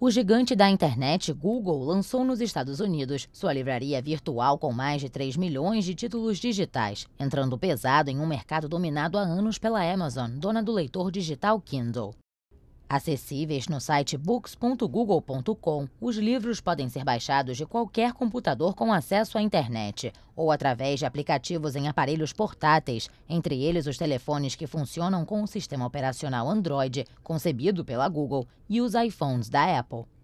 O gigante da internet, Google, lançou nos Estados Unidos sua livraria virtual com mais de 3 milhões de títulos digitais, entrando pesado em um mercado dominado há anos pela Amazon, dona do leitor digital Kindle. Acessíveis no site books.google.com, os livros podem ser baixados de qualquer computador com acesso à internet ou através de aplicativos em aparelhos portáteis, entre eles os telefones que funcionam com o sistema operacional Android, concebido pela Google, e os iPhones da Apple.